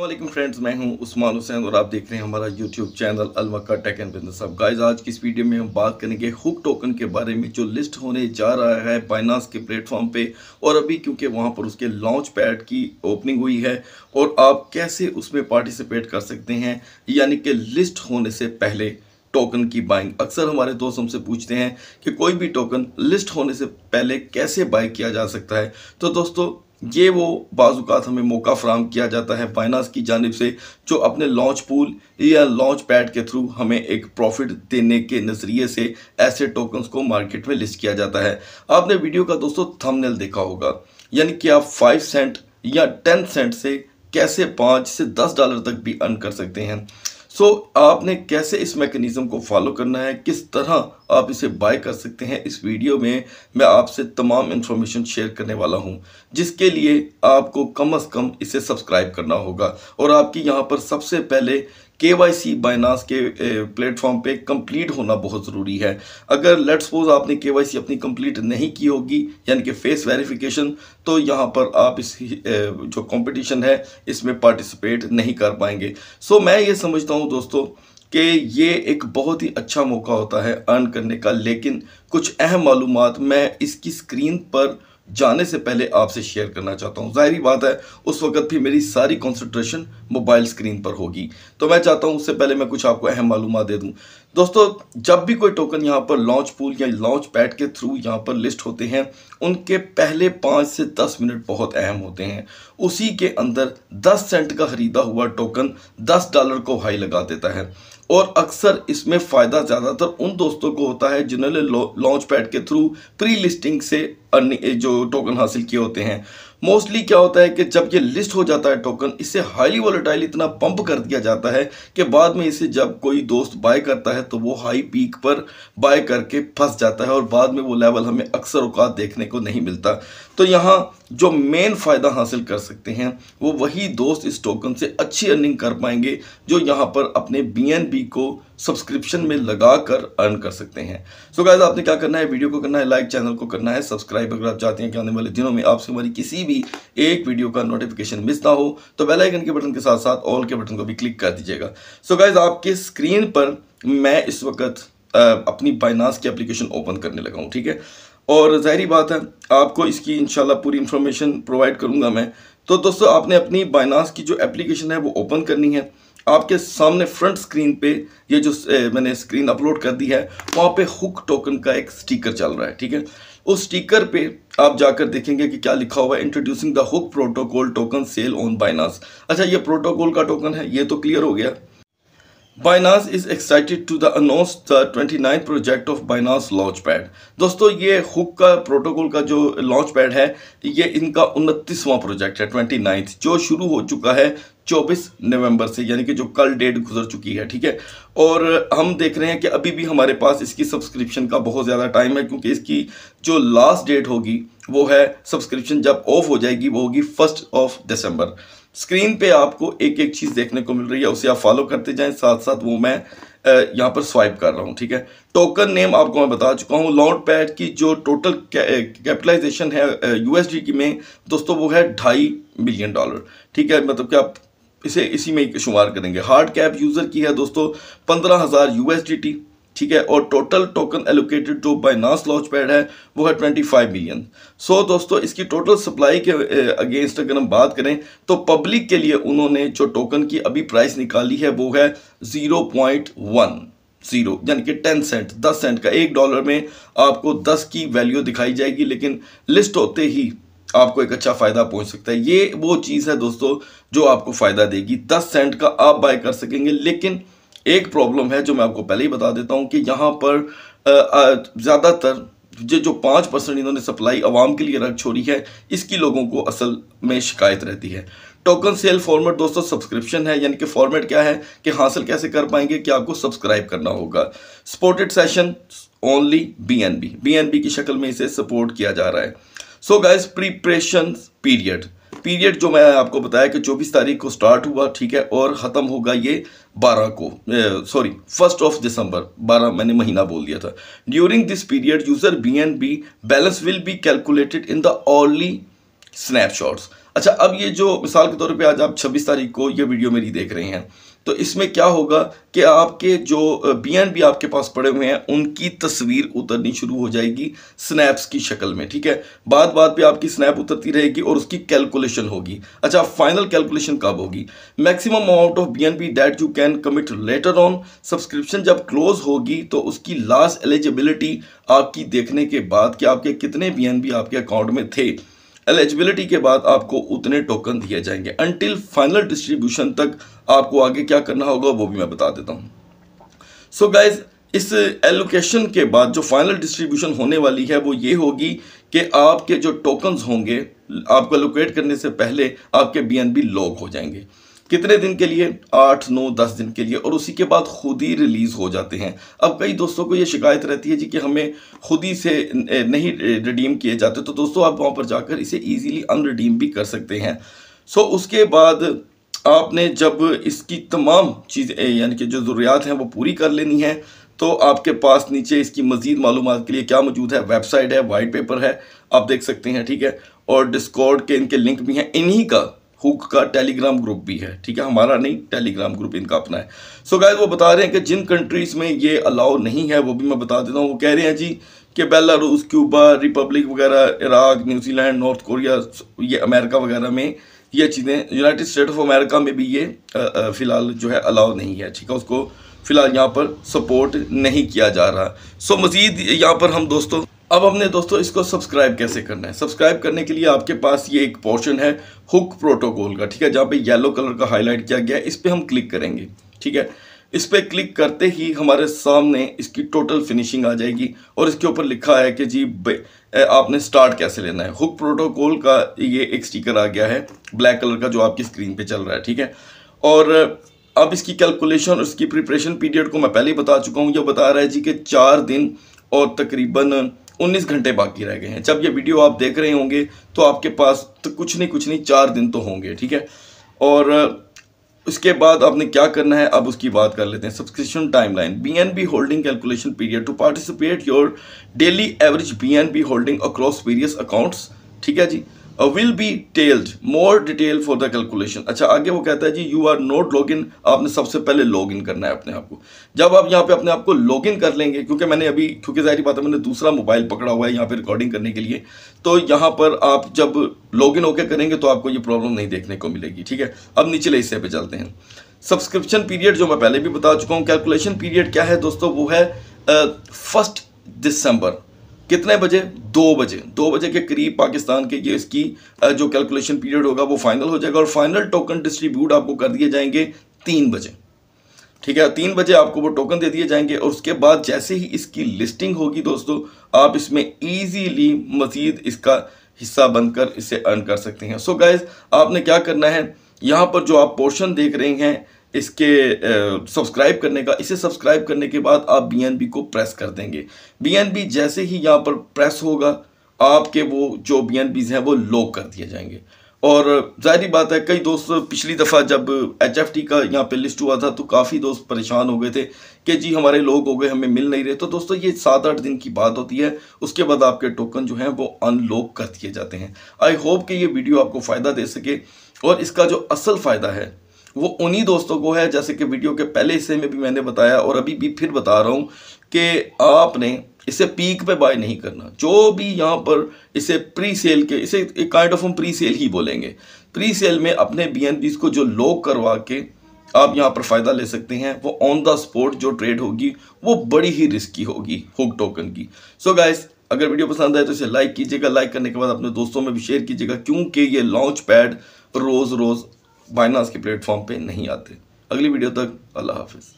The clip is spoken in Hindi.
वालेकुम फ्रेंड्स मैं हूं उस्मान हुसैन और आप देख रहे हैं हमारा यूट्यूब चैनल अलमक्का टेक एंड बिजनेस अब गाइस आज की इस वीडियो में हम बात करेंगे हुक टोकन के बारे में जो लिस्ट होने जा रहा है बाइनास के प्लेटफॉर्म पे और अभी क्योंकि वहां पर उसके लॉन्च पैड की ओपनिंग हुई है और आप कैसे उसमें पार्टिसिपेट कर सकते हैं यानी कि लिस्ट होने से पहले टोकन की बाइंग अक्सर हमारे दोस्त हमसे पूछते हैं कि कोई भी टोकन लिस्ट होने से पहले कैसे बाई किया जा सकता है तो दोस्तों ये वो बाज़ात हमें मौका फ्राहम किया जाता है फाइनास की जानब से जो अपने लॉन्च पूल या लॉन्च पैड के थ्रू हमें एक प्रॉफिट देने के नज़रिए से ऐसे टोकन्स को मार्केट में लिस्ट किया जाता है आपने वीडियो का दोस्तों थंबनेल देखा होगा यानी कि आप फाइव सेंट या टेन सेंट से कैसे पाँच से दस डॉलर तक भी अर्न कर सकते हैं सो आपने कैसे इस मैकेनिज़्म को फॉलो करना है किस तरह आप इसे बाय कर सकते हैं इस वीडियो में मैं आपसे तमाम इन्फॉर्मेशन शेयर करने वाला हूं जिसके लिए आपको कम अज़ कम इसे सब्सक्राइब करना होगा और आपकी यहां पर सबसे पहले के वाई सी बाइनास के प्लेटफॉर्म पे कंप्लीट होना बहुत ज़रूरी है अगर लेट सपोज आपने के वाई सी अपनी कंप्लीट नहीं की होगी यानी कि फेस वेरिफिकेशन तो यहाँ पर आप इस जो कंपटीशन है इसमें पार्टिसिपेट नहीं कर पाएंगे सो मैं ये समझता हूँ दोस्तों कि ये एक बहुत ही अच्छा मौका होता है अर्न करने का लेकिन कुछ अहम मालूम मैं इसकी स्क्रीन पर जाने से पहले आपसे शेयर करना चाहता हूँ जाहिर बात है उस वक्त भी मेरी सारी कंसंट्रेशन मोबाइल स्क्रीन पर होगी तो मैं चाहता हूँ उससे पहले मैं कुछ आपको अहम मालूम दे दूँ दोस्तों जब भी कोई टोकन यहाँ पर लॉन्च पूल या लॉन्च पैड के थ्रू यहाँ पर लिस्ट होते हैं उनके पहले पाँच से दस मिनट बहुत अहम होते हैं उसी के अंदर दस सेंट का खरीदा हुआ टोकन दस डॉलर को हाई लगा देता है और अक्सर इसमें फ़ायदा ज़्यादातर उन दोस्तों को होता है जिन्होंने लॉन्च पैड के थ्रू प्री लिस्टिंग से जो टोकन हासिल किए होते हैं मोस्टली क्या होता है कि जब ये लिस्ट हो जाता है टोकन इसे हाईली वोलेटाइल इतना पंप कर दिया जाता है कि बाद में इसे जब कोई दोस्त बाय करता है तो वो हाई पीक पर बाय करके फंस जाता है और बाद में वो लेवल हमें अक्सर अवकात देखने को नहीं मिलता तो यहाँ जो मेन फ़ायदा हासिल कर सकते हैं वो वही दोस्त इस टोकन से अच्छी अर्निंग कर पाएंगे जो यहाँ पर अपने बी को सब्सक्रिप्शन में लगा कर अर्न कर सकते हैं सो so गाइज आपने क्या करना है वीडियो को करना है लाइक चैनल को करना है सब्सक्राइब अगर आप चाहते हैं कि आने वाले दिनों में आपसे हमारी किसी भी एक वीडियो का नोटिफिकेशन मिस ना हो तो बेल आइकन के बटन के साथ साथ ऑल के बटन को भी क्लिक कर दीजिएगा सो so गाइज आपके स्क्रीन पर मैं इस वक्त अपनी बाइनास की एप्लीकेशन ओपन करने लगा हूँ ठीक है और ज़ाहरी बात है आपको इसकी इनशाला पूरी इन्फॉर्मेशन प्रोवाइड करूँगा मैं तो दोस्तों आपने अपनी बाइनास की जो एप्लीकेशन है वो ओपन करनी है आपके सामने फ्रंट स्क्रीन पे ये जो मैंने स्क्रीन अपलोड कर दी है वहाँ पे हुक टोकन का एक स्टिकर चल रहा है ठीक है उस स्टिकर पे आप जाकर देखेंगे कि क्या लिखा हुआ है introducing the hook protocol token sale on Binance अच्छा ये प्रोटोकॉल का टोकन है ये तो क्लियर हो गया Binance is excited to the announce the 29th project of Binance Launchpad. दोस्तों ये हुक का प्रोटोकॉल का जो लॉन्च पैड है ये इनका उनतीसवां प्रोजेक्ट है 29th जो शुरू हो चुका है 24 नवंबर से यानी कि जो कल डेट गुजर चुकी है ठीक है और हम देख रहे हैं कि अभी भी हमारे पास इसकी सब्सक्रिप्शन का बहुत ज़्यादा टाइम है क्योंकि इसकी जो लास्ट डेट होगी वो है सब्सक्रिप्शन जब ऑफ हो जाएगी वो होगी फर्स्ट ऑफ दिसंबर स्क्रीन पे आपको एक एक चीज़ देखने को मिल रही है उसे आप फॉलो करते जाएं साथ साथ वो मैं यहाँ पर स्वाइप कर रहा हूँ ठीक है टोकन नेम आपको मैं बता चुका हूँ लॉन्ड पैड की जो टोटल कैपिटलाइजेशन है यूएसडी की में दोस्तों वो है ढाई बिलियन डॉलर ठीक है मतलब कि आप इसे इसी में शुमार करेंगे हार्ड कैप यूज़र की है दोस्तों पंद्रह हज़ार यू ठीक है और टोटल टोकन एलोकेटेड जो बाइनास लॉन्च पैड है वो है 25 मिलियन सो so, दोस्तों इसकी टोटल सप्लाई के अगेंस्ट अगर हम बात करें तो पब्लिक के लिए उन्होंने जो टोकन की अभी प्राइस निकाली है वो है वन जीरो यानी कि टेन सेंट दस सेंट का एक डॉलर में आपको दस की वैल्यू दिखाई जाएगी लेकिन लिस्ट होते ही आपको एक अच्छा फ़ायदा पहुंच सकता है ये वो चीज़ है दोस्तों जो आपको फ़ायदा देगी दस सेंट का आप बाय कर सकेंगे लेकिन एक प्रॉब्लम है जो मैं आपको पहले ही बता देता हूँ कि यहाँ पर ज़्यादातर जो जो पाँच परसेंट इन्होंने सप्लाई आवाम के लिए रख छोड़ी है इसकी लोगों को असल में शिकायत रहती है टोकन सेल फॉर्मेट दोस्तों सब्सक्रिप्शन है यानी कि फॉर्मेट क्या है कि हासिल कैसे कर पाएंगे कि आपको सब्सक्राइब करना होगा supported session only B N B B N B की शक्ल में इसे सपोर्ट किया जा रहा है so guys preparation period period जो मैं आपको बताया कि चौबीस तारीख को स्टार्ट हुआ ठीक है और ख़त्म होगा ये बारह को सॉरी फर्स्ट ऑफ दिसंबर बारह मैंने महीना बोल दिया था during this period user B N B balance will be calculated in the hourly snapshots अच्छा अब ये जो मिसाल के तौर पे आज आप 26 तारीख को ये वीडियो मेरी देख रहे हैं तो इसमें क्या होगा कि आपके जो बी एन बी आपके पास पड़े हुए हैं उनकी तस्वीर उतरनी शुरू हो जाएगी स्नैप्स की शक्ल में ठीक है बाद बाद पे आपकी स्नैप उतरती रहेगी और उसकी कैलकुलेशन होगी अच्छा फाइनल कैलकुलेशन कब होगी maximum amount of B N B that you can commit later on subscription जब क्लोज होगी तो उसकी लास्ट एलिजिबिलिटी आपकी देखने के बाद कि आपके कितने बी एन बी आपके अकाउंट में थे एलिजिबिलिटी के बाद आपको उतने टोकन दिए जाएंगे अनटिल फाइनल डिस्ट्रीब्यूशन तक आपको आगे क्या करना होगा वो भी मैं बता देता हूँ सो so गाइज इस एलोकेशन के बाद जो फाइनल डिस्ट्रीब्यूशन होने वाली है वो ये होगी कि आपके जो टोकन्स होंगे आपको एलोकेट करने से पहले आपके बी लॉक हो जाएंगे कितने दिन के लिए आठ नौ दस दिन के लिए और उसी के बाद खुद ही रिलीज़ हो जाते हैं अब कई दोस्तों को ये शिकायत रहती है जी कि हमें खुद ही से नहीं रिडीम किए जाते तो दोस्तों आप वहाँ पर जाकर इसे ईजीली अनरिडीम भी कर सकते हैं सो उसके बाद आपने जब इसकी तमाम चीज़ें यानी कि जो ज़रूरियात हैं वो पूरी कर लेनी है तो आपके पास नीचे इसकी मज़ीद मालूम के लिए क्या मौजूद है वेबसाइट है वाइट पेपर है आप देख सकते हैं ठीक है और डिस्कॉर्ड के इनके लिंक भी हैं इन्हीं का हुक का टेलीग्राम ग्रुप भी है ठीक है हमारा नहीं टेलीग्राम ग्रुप इनका अपना है सो so गायद वो बता रहे हैं कि जिन कंट्रीज़ में ये अलाउ नहीं है वो भी मैं बता देता हूँ वो कह रहे हैं जी कि बेलारूस क्यूबा रिपब्लिक वगैरह इराक न्यूजीलैंड नॉर्थ कोरिया ये अमेरिका वगैरह में ये चीज़ें यूनाइटेड स्टेट ऑफ अमेरिका में भी ये फ़िलहाल जो है अलाउ नहीं है ठीक है उसको फ़िलहाल यहाँ पर सपोर्ट नहीं किया जा रहा सो so, मज़ीद यहाँ पर हम दोस्तों अब हमने दोस्तों इसको सब्सक्राइब कैसे करना है सब्सक्राइब करने के लिए आपके पास ये एक पोर्शन है हुक प्रोटोकॉल का ठीक है जहाँ पे येलो कलर का हाईलाइट किया गया है इस पर हम क्लिक करेंगे ठीक है इस पर क्लिक करते ही हमारे सामने इसकी टोटल फिनिशिंग आ जाएगी और इसके ऊपर लिखा है कि जी आपने स्टार्ट कैसे लेना है हुक प्रोटोकॉल का ये एक स्टिकर आ गया है ब्लैक कलर का जो आपकी स्क्रीन पर चल रहा है ठीक है और अब इसकी कैलकुलेशन और इसकी प्रिपरेशन पीरियड को मैं पहले ही बता चुका हूँ यह बता रहा है जी कि चार दिन और तकरीबन उन्नीस घंटे बाकी रह गए हैं जब ये वीडियो आप देख रहे होंगे तो आपके पास तो कुछ नहीं कुछ नहीं चार दिन तो होंगे ठीक है और उसके बाद आपने क्या करना है अब उसकी बात कर लेते हैं subscription timeline BNB holding calculation period to participate your daily average BNB holding across various accounts ठीक है जी will be tailed more detail for the calculation अच्छा आगे वो कहता है जी you are not log in आपने सबसे पहले लॉग इन करना है अपने आप को जब आप यहाँ पे अपने आप को लॉग इन कर लेंगे क्योंकि मैंने अभी क्योंकि जाहिर बात है मैंने दूसरा मोबाइल पकड़ा हुआ है यहाँ पे रिकॉर्डिंग करने के लिए तो यहाँ पर आप जब लॉग इन होकर करेंगे तो आपको ये प्रॉब्लम नहीं देखने को मिलेगी ठीक है अब निचले हिस्से पर चलते हैं सब्सक्रिप्शन पीरियड जो मैं पहले भी बता चुका हूँ कैलकुलेशन पीरियड क्या है दोस्तों वो है फर्स्ट uh, दिसंबर कितने बजे दो बजे दो बजे के करीब पाकिस्तान के ये इसकी जो कैलकुलेशन पीरियड होगा वो फाइनल हो जाएगा और फाइनल टोकन डिस्ट्रीब्यूट आपको कर दिए जाएंगे तीन बजे ठीक है तीन बजे आपको वो टोकन दे दिए जाएंगे और उसके बाद जैसे ही इसकी लिस्टिंग होगी दोस्तों आप इसमें ईजीली मजीद इसका हिस्सा बनकर इसे अर्न कर सकते हैं सो so गाइज आपने क्या करना है यहाँ पर जो आप पोर्शन देख रहे हैं इसके सब्सक्राइब करने का इसे सब्सक्राइब करने के बाद आप बी को प्रेस कर देंगे बी जैसे ही यहाँ पर प्रेस होगा आपके वो जो बी हैं वो लॉक कर दिए जाएंगे और जाहिर बात है कई दोस्त पिछली दफ़ा जब एच एफ टी का यहाँ पे लिस्ट हुआ था तो काफ़ी दोस्त परेशान हो गए थे कि जी हमारे लोग हो गए हमें मिल नहीं रहे तो दोस्तों ये सात आठ दिन की बात होती है उसके बाद आपके टोकन जो हैं वो अनलॉक कर दिए जाते हैं आई होप कि ये वीडियो आपको फ़ायदा दे सके और इसका जो असल फ़ायदा है वो उन्हीं दोस्तों को है जैसे कि वीडियो के पहले हिस्से में भी मैंने बताया और अभी भी फिर बता रहा हूँ कि आपने इसे पीक पे बाय नहीं करना जो भी यहाँ पर इसे प्री सेल के इसे एक काइंड ऑफ हम प्री सेल ही बोलेंगे प्री सेल में अपने बी को जो लो करवा के आप यहाँ पर फ़ायदा ले सकते हैं वो ऑन द स्पॉट जो ट्रेड होगी वो बड़ी ही रिस्की होगी हुक टोकन की सो so गाइस अगर वीडियो पसंद आए तो इसे लाइक कीजिएगा लाइक करने के बाद अपने दोस्तों में भी शेयर कीजिएगा क्योंकि ये लॉन्च पैड रोज़ रोज़ बाइनास के प्लेटफॉर्म पे नहीं आते अगली वीडियो तक अल्लाह हाफिज़